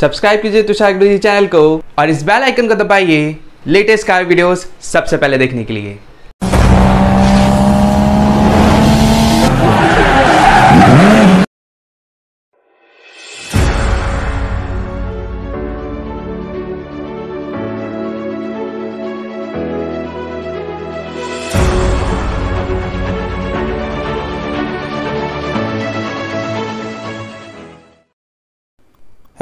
subscribe कीजिए तुषार गुरु channel को और इस बेल आइकन को दबाइए लेटेस्ट कार वीडियोस सबसे पहले देखने के लिए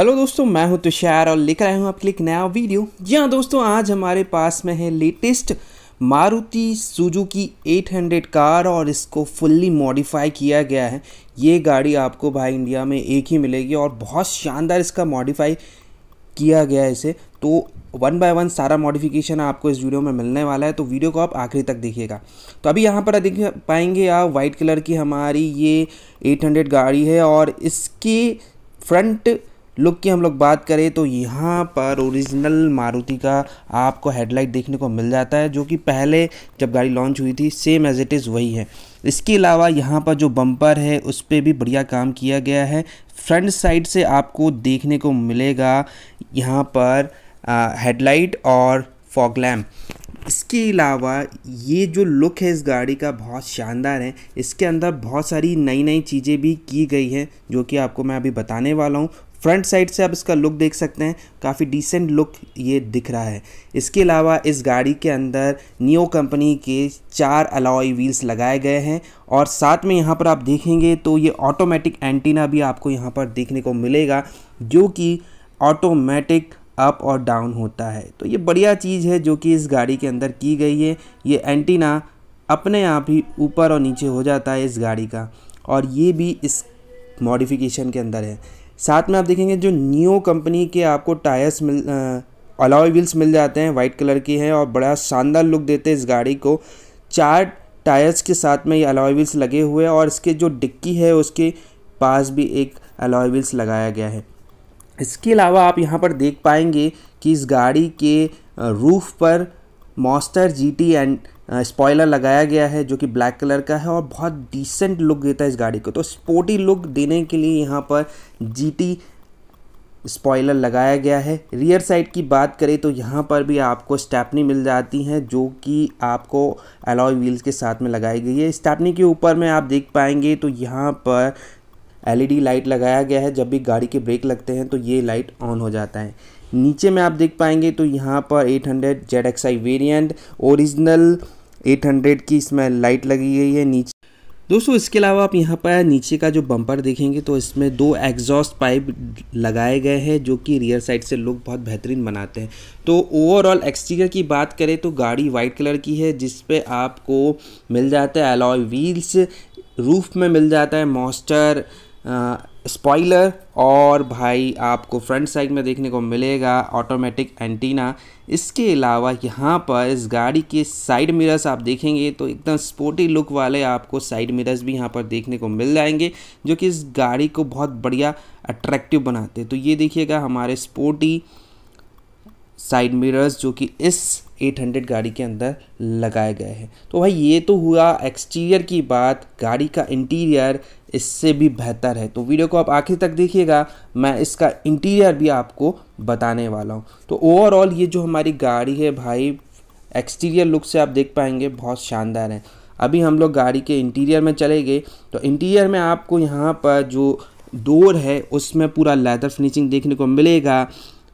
हेलो दोस्तों मैं हूं तुषार और लेकर आया हूं आपके लिए एक नया वीडियो जी हाँ दोस्तों आज हमारे पास में है लेटेस्ट मारुति सुजुकी 800 कार और इसको फुल्ली मॉडिफाई किया गया है ये गाड़ी आपको भाई इंडिया में एक ही मिलेगी और बहुत शानदार इसका मॉडिफाई किया गया है इसे तो वन बाय वन सारा मॉडिफिकेशन आपको इस वीडियो में मिलने वाला है तो वीडियो को आप आखिरी तक देखिएगा तो अभी यहाँ पर देख पाएंगे आप वाइट कलर की हमारी ये 800 गाड़ी है और इसके फ्रंट लुक की हम लोग बात करें तो यहाँ पर ओरिजिनल मारुति का आपको हेडलाइट देखने को मिल जाता है जो कि पहले जब गाड़ी लॉन्च हुई थी सेम एज इट इज़ वही है इसके अलावा यहाँ पर जो बम्पर है उस पर भी बढ़िया काम किया गया है फ्रंट साइड से आपको देखने को मिलेगा यहाँ पर हेडलाइट और फॉग लैम्प इसके अलावा ये जो लुक है इस गाड़ी का बहुत शानदार है इसके अंदर बहुत सारी नई नई चीज़ें भी की गई हैं जो कि आपको मैं अभी बताने वाला हूँ फ्रंट साइड से आप इसका लुक देख सकते हैं काफ़ी डिसेंट लुक ये दिख रहा है इसके अलावा इस गाड़ी के अंदर नियो कंपनी के चार अलॉय व्हील्स लगाए गए हैं और साथ में यहाँ पर आप देखेंगे तो ये ऑटोमेटिक एंटीना भी आपको यहाँ पर देखने को मिलेगा जो कि ऑटोमेटिक अप और डाउन होता है तो ये बढ़िया चीज़ है जो कि इस गाड़ी के अंदर की गई है ये एंटीना अपने आप ही ऊपर और नीचे हो जाता है इस गाड़ी का और ये भी इस मॉडिफिकेशन के अंदर है साथ में आप देखेंगे जो न्यू कंपनी के आपको टायर्स मिल अलाउ व्हील्स मिल जाते हैं वाइट कलर की हैं और बड़ा शानदार लुक देते हैं इस गाड़ी को चार टायर्स के साथ में ये अलॉय व्हील्स लगे हुए हैं और इसके जो डिक्की है उसके पास भी एक अलॉय व्हील्स लगाया गया है इसके अलावा आप यहाँ पर देख पाएंगे कि इस गाड़ी के रूफ़ पर मॉस्टर जी टी एंड स्पॉयलर लगाया गया है जो कि ब्लैक कलर का है और बहुत डिसेंट लुक देता है इस गाड़ी को तो स्पोर्टी लुक देने के लिए यहाँ पर जी स्पॉयलर लगाया गया है रियर साइड की बात करें तो यहाँ पर भी आपको स्टैपनी मिल जाती है जो कि आपको एलॉय व्हील्स के साथ में लगाई गई है स्टैपनी के ऊपर में आप देख पाएंगे तो यहाँ पर एलईडी लाइट e लगाया गया है जब भी गाड़ी के ब्रेक लगते हैं तो ये लाइट ऑन हो जाता है नीचे में आप देख पाएंगे तो यहाँ पर 800 hundred Z X I variant original 800 की इसमें लाइट लगी गई है नीचे दोस्तों इसके अलावा आप यहाँ पर नीचे का जो बम्पर देखेंगे तो इसमें दो एग्जॉस्ट पाइप लगाए गए हैं जो कि रियर साइड से लोग बहुत बेहतरीन बनाते हैं तो ओवरऑल एक्सटीरियर की बात करें तो गाड़ी वाइट कलर की है जिस पे आपको मिल जाता है अलॉय व्हील्स रूफ में मिल जाता है मॉस्टर स्पॉइलर और भाई आपको फ्रंट साइड में देखने को मिलेगा ऑटोमेटिक एंटीना इसके अलावा यहाँ पर इस गाड़ी के साइड मिरर्स आप देखेंगे तो एकदम स्पोर्टी लुक वाले आपको साइड मिरर्स भी यहाँ पर देखने को मिल जाएंगे जो कि इस गाड़ी को बहुत बढ़िया अट्रैक्टिव बनाते हैं तो ये देखिएगा हमारे स्पोर्टी साइड मिरर्स जो कि इस 800 गाड़ी के अंदर लगाए गए हैं तो भाई ये तो हुआ एक्सटीरियर की बात गाड़ी का इंटीरियर इससे भी बेहतर है तो वीडियो को आप आखिर तक देखिएगा मैं इसका इंटीरियर भी आपको बताने वाला हूँ तो ओवरऑल ये जो हमारी गाड़ी है भाई एक्सटीरियर लुक से आप देख पाएंगे बहुत शानदार है अभी हम लोग गाड़ी के इंटीरियर में चले गए तो इंटीरियर में आपको यहाँ पर जो डोर है उसमें पूरा लेदर फिनिशिंग देखने को मिलेगा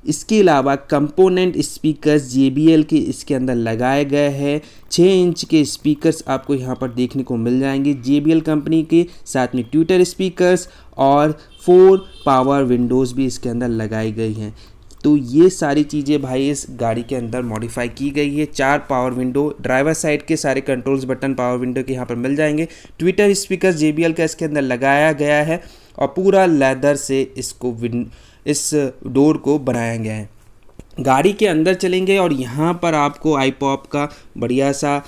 इसके अलावा कंपोनेंट स्पीकर्स जे के इसके अंदर लगाए गए हैं छः इंच के स्पीकर्स आपको यहाँ पर देखने को मिल जाएंगे जे कंपनी के साथ में ट्विटर स्पीकर्स और फोर पावर विंडोज़ भी इसके अंदर लगाई गई हैं तो ये सारी चीज़ें भाई इस गाड़ी के अंदर मॉडिफाई की गई है चार पावर विंडो ड्राइवर साइड के सारे कंट्रोल्स बटन पावर विंडो के यहाँ पर मिल जाएंगे ट्विटर स्पीकर जे का इसके अंदर लगाया गया है और पूरा लेदर से इसको विंड इस डोर को बनाया गया है गाड़ी के अंदर चलेंगे और यहाँ पर आपको आई पॉप का बढ़िया सा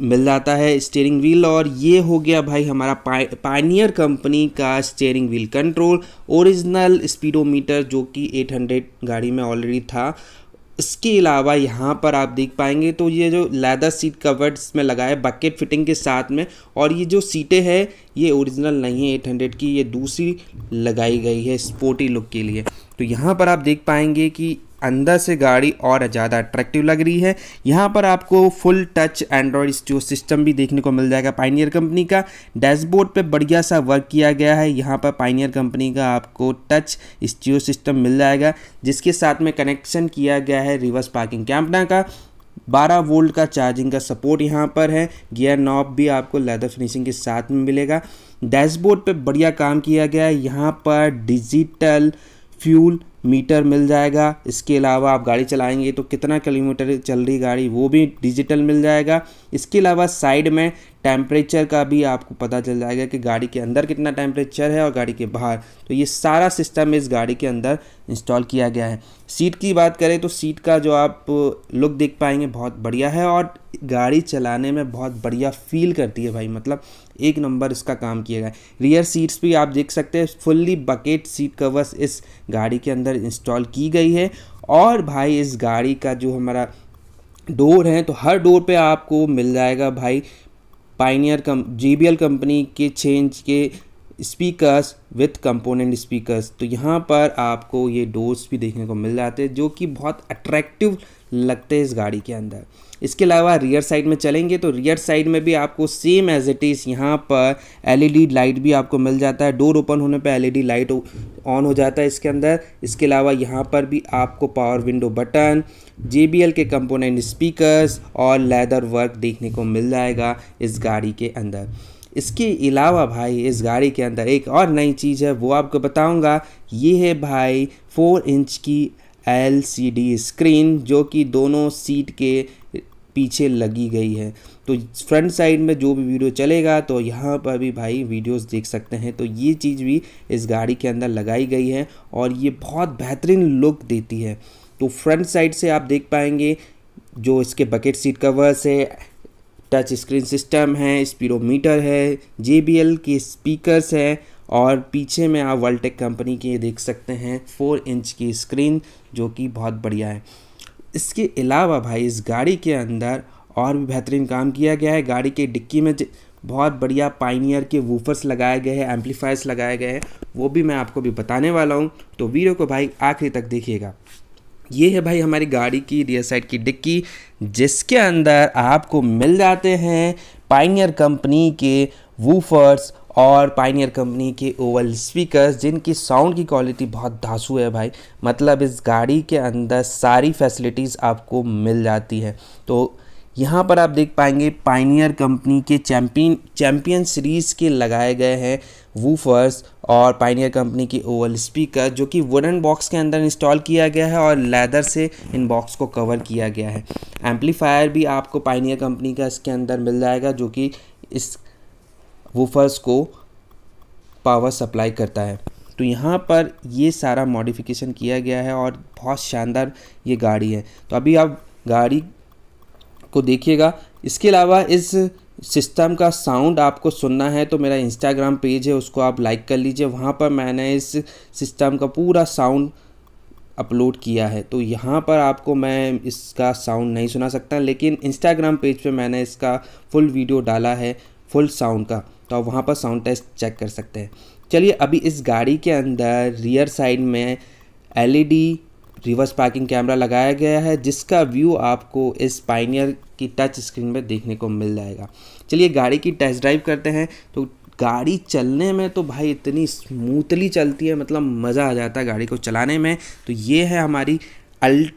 मिल जाता है स्टेयरिंग व्हील और ये हो गया भाई हमारा पा पाइनियर कंपनी का steering wheel control original speedometer जो कि 800 गाड़ी में ऑलरेडी था इसके अलावा यहाँ पर आप देख पाएंगे तो ये जो लैदर सीट कवर्ड में लगा है बकेट फिटिंग के साथ में और ये जो सीटें हैं ये ओरिजिनल नहीं है 800 की ये दूसरी लगाई गई है स्पोर्टी लुक के लिए तो यहाँ पर आप देख पाएंगे कि अंदर से गाड़ी और ज़्यादा अट्रैक्टिव लग रही है यहाँ पर आपको full touch Android stereo system भी देखने को मिल जाएगा पाइनियर कंपनी का डैशबोर्ड पे बढ़िया सा वर्क किया गया है यहाँ पर पाइनियर कंपनी का आपको टच स्टो सिस्टम मिल जाएगा जिसके साथ में कनेक्शन किया गया है रिवर्स पार्किंग कैमरा का 12 वोल्ट का चार्जिंग का सपोर्ट यहाँ पर है गियर नॉब भी आपको लेदर फिनिशिंग के साथ में मिलेगा डैशबोर्ड पे बढ़िया काम किया गया है यहाँ पर डिजिटल फ्यूल मीटर मिल जाएगा इसके अलावा आप गाड़ी चलाएंगे तो कितना किलोमीटर चल रही गाड़ी वो भी डिजिटल मिल जाएगा इसके अलावा साइड में टेम्परेचर का भी आपको पता चल जाएगा कि गाड़ी के अंदर कितना टेम्परेचर है और गाड़ी के बाहर तो ये सारा सिस्टम इस गाड़ी के अंदर इंस्टॉल किया गया है सीट की बात करें तो सीट का जो आप लुक देख पाएंगे बहुत बढ़िया है और गाड़ी चलाने में बहुत बढ़िया फील करती है भाई मतलब एक नंबर इसका काम किया गया है रियर सीट्स भी आप देख सकते हैं फुल्ली बकेट सीट कवर्स इस गाड़ी के अंदर अंदर इंस्टॉल की गई है और भाई इस गाड़ी का जो हमारा डोर है तो हर डोर पे आपको मिल जाएगा भाई पाइनियर कम जी कंपनी के चेंज के स्पीकर्स विथ कंपोनेंट स्पीकर्स तो यहाँ पर आपको ये डोर्स भी देखने को मिल जाते हैं जो कि बहुत अट्रैक्टिव लगते हैं इस गाड़ी के अंदर इसके अलावा रियर साइड में चलेंगे तो रियर साइड में भी आपको सेम एज इट इज़ यहाँ पर एलईडी लाइट भी आपको मिल जाता है डोर ओपन होने पर एलईडी लाइट ऑन हो जाता है इसके अंदर इसके अलावा यहाँ पर भी आपको power window button J K component speakers और लेदर वर्क देखने को मिल जाएगा इस गाड़ी के अंदर इसके अलावा भाई इस गाड़ी के अंदर एक और नई चीज़ है वो आपको बताऊंगा ये है भाई फोर इंच की एल स्क्रीन जो कि दोनों सीट के पीछे लगी गई है तो फ्रंट साइड में जो भी वीडियो चलेगा तो यहाँ पर भी भाई वीडियोस देख सकते हैं तो ये चीज़ भी इस गाड़ी के अंदर लगाई गई है और ये बहुत बेहतरीन लुक देती है तो फ्रंट साइड से आप देख पाएंगे जो इसके बकेट सीट कवर्स है टच स्क्रीन सिस्टम है स्पीडोमीटर है जे के स्पीकर्स हैं और पीछे में आप वर्ल्टेक कंपनी के देख सकते हैं फोर इंच की स्क्रीन जो कि बहुत बढ़िया है इसके अलावा भाई इस गाड़ी के अंदर और भी बेहतरीन काम किया गया है गाड़ी के डिक्की में बहुत बढ़िया पाइनियर के वूफर्स लगाए गए हैं एम्पलीफायर्स लगाए गए हैं वो भी मैं आपको भी बताने वाला हूँ तो वीडियो को भाई आखिरी तक देखिएगा ये है भाई हमारी गाड़ी की रियर साइड की डिक्की जिसके अंदर आपको मिल जाते हैं पाइनियर कंपनी के वूफर्स और पाइनियर कंपनी के ओवल स्पीकर्स जिनकी साउंड की क्वालिटी बहुत धासु है भाई मतलब इस गाड़ी के अंदर सारी फैसिलिटीज़ आपको मिल जाती है तो यहाँ पर आप देख पाएंगे पाइनियर कंपनी के चैम्पियन चैम्पियन सीरीज़ के लगाए गए हैं वूफर्स और पाइनियर कंपनी की ओवल स्पीकर जो कि वुडन बॉक्स के अंदर इंस्टॉल किया गया है और लेदर से इन बॉक्स को कवर किया गया है एम्पलीफायर भी आपको पाइनियर कंपनी का इसके अंदर मिल जाएगा जो कि इस वूफर्स को पावर सप्लाई करता है तो यहाँ पर ये सारा मॉडिफिकेशन किया गया है और बहुत शानदार ये गाड़ी है तो अभी आप गाड़ी को देखिएगा इसके अलावा इस सिस्टम का साउंड आपको सुनना है तो मेरा इंस्टाग्राम पेज है उसको आप लाइक कर लीजिए वहाँ पर मैंने इस सिस्टम का पूरा साउंड अपलोड किया है तो यहाँ पर आपको मैं इसका साउंड नहीं सुना सकता लेकिन इंस्टाग्राम पेज पे मैंने इसका फुल वीडियो डाला है फुल साउंड का तो आप वहाँ पर साउंड टेस्ट चेक कर सकते हैं चलिए अभी इस गाड़ी के अंदर रियर साइड में एलईडी रिवर्स पार्किंग कैमरा लगाया गया है जिसका व्यू आपको इस पाइनियर की टच स्क्रीन में देखने को मिल जाएगा चलिए गाड़ी की टेस्ट ड्राइव करते हैं तो गाड़ी चलने में तो भाई इतनी स्मूथली चलती है मतलब मज़ा आ जाता है गाड़ी को चलाने में तो ये है हमारी अल्ट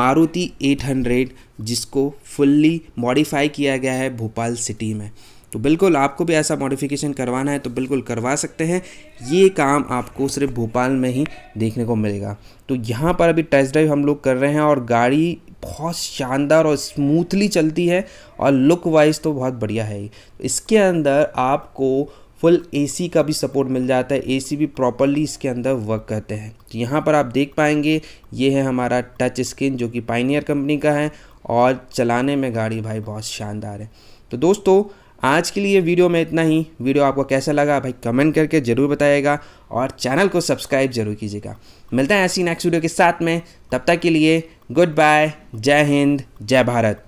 मारुति 800 जिसको फुल्ली मॉडिफाई किया गया है भोपाल सिटी में तो बिल्कुल आपको भी ऐसा मॉडिफिकेशन करवाना है तो बिल्कुल करवा सकते हैं ये काम आपको सिर्फ भोपाल में ही देखने को मिलेगा तो यहाँ पर अभी टेस्ट ड्राइव हम लोग कर रहे हैं और गाड़ी बहुत शानदार और स्मूथली चलती है और लुक वाइज तो बहुत बढ़िया है इसके अंदर आपको फुल एसी का भी सपोर्ट मिल जाता है एसी भी प्रॉपरली इसके अंदर वर्क करते हैं तो यहाँ पर आप देख पाएंगे ये है हमारा टच स्क्रीन जो कि पाइनियर कंपनी का है और चलाने में गाड़ी भाई बहुत शानदार है तो दोस्तों आज के लिए वीडियो में इतना ही वीडियो आपको कैसा लगा भाई कमेंट करके ज़रूर बताइएगा और चैनल को सब्सक्राइब जरूर कीजिएगा मिलता है ऐसी नेक्स्ट वीडियो के साथ में तब तक के लिए गुड बाय जय हिंद जय भारत